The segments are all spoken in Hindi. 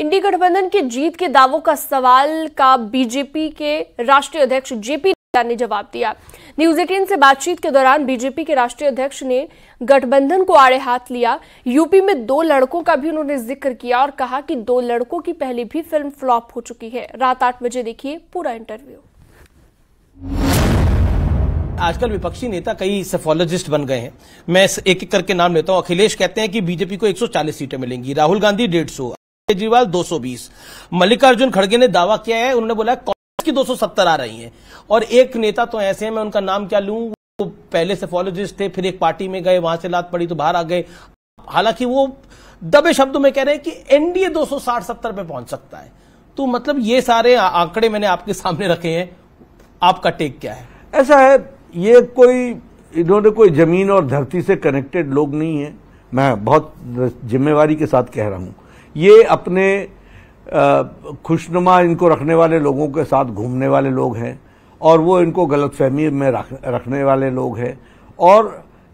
इंडी गठबंधन के जीत के दावों का सवाल का बीजेपी के राष्ट्रीय अध्यक्ष जेपी नड्डा ने जवाब दिया न्यूज एटीन से बातचीत के दौरान बीजेपी के राष्ट्रीय अध्यक्ष ने गठबंधन को आड़े हाथ लिया यूपी में दो लड़कों का भी उन्होंने जिक्र किया और कहा कि दो लड़कों की पहली भी फिल्म फ्लॉप हो चुकी है रात आठ बजे देखिए पूरा इंटरव्यू आजकल विपक्षी नेता कई सेफोलॉजिस्ट बन गए हैं मैं एक एक करके नाम लेता हूं अखिलेश कहते हैं कि बीजेपी को 140 सीटें मिलेंगी राहुल गांधी डेढ़ केजरीवाल 220 मल्लिकार्जुन खड़गे ने दावा किया है उन्होंने बोला कांग्रेस की 270 आ रही है और एक नेता तो ऐसे हैं मैं उनका नाम क्या लू वो पहले से फॉलोजिस्ट थे फिर एक पार्टी में गए वहां से लात पड़ी तो बाहर आ गए हालांकि वो दबे शब्दों में कह रहे हैं कि एनडीए दो सौ पे पहुंच सकता है तो मतलब ये सारे आंकड़े मैंने आपके सामने रखे हैं आपका टेक क्या है ऐसा है ये कोई इन्होंने कोई जमीन और धरती से कनेक्टेड लोग नहीं है मैं बहुत जिम्मेवारी के साथ कह रहा हूं ये अपने खुशनुमा इनको रखने वाले लोगों के साथ घूमने वाले लोग हैं और वो इनको गलत फहमी में रख रखने वाले लोग हैं और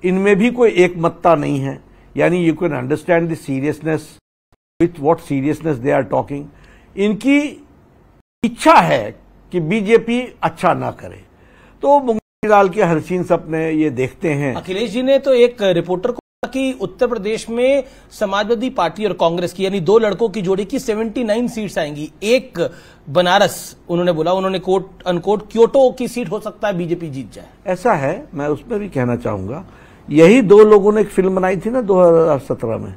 इनमें भी कोई एक मत्ता नहीं है यानी you can understand the seriousness with what seriousness they are talking इनकी इच्छा है कि बीजेपी अच्छा ना करे तो मुंगेर लाल के हरसीन सपने ये देखते हैं अखिलेश जी ने तो एक रिपोर्टर को कि उत्तर प्रदेश में समाजवादी पार्टी और कांग्रेस की यानी दो लड़कों की जोड़ी की 79 सीट्स आएंगी एक बनारस उन्होंने बोला उन्होंने कोट अनकोट क्योटो की सीट हो सकता है बीजेपी जीत जाए ऐसा है मैं उसमें भी कहना चाहूंगा यही दो लोगों ने एक फिल्म बनाई थी ना 2017 में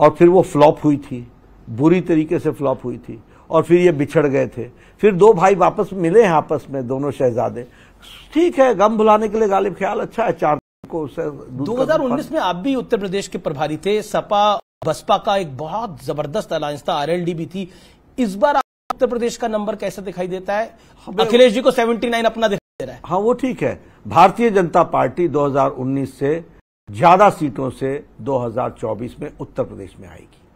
और फिर वो फ्लॉप हुई थी बुरी तरीके से फ्लॉप हुई थी और फिर ये बिछड़ गए थे फिर दो भाई वापस मिले हैं आपस में दोनों शहजादे ठीक है गम भुलाने के लिए गालिब ख्याल अच्छा है चार को दो हजार उन्नीस में आप भी उत्तर प्रदेश के प्रभारी थे सपा बसपा का एक बहुत जबरदस्त अलायंस था आरएलडी भी थी इस बार उत्तर प्रदेश का नंबर कैसे दिखाई देता है हाँ, अखिलेश जी को 79 अपना दिखाई दे रहा है हाँ वो ठीक है भारतीय जनता पार्टी 2019 से ज्यादा सीटों से 2024 में उत्तर प्रदेश में आएगी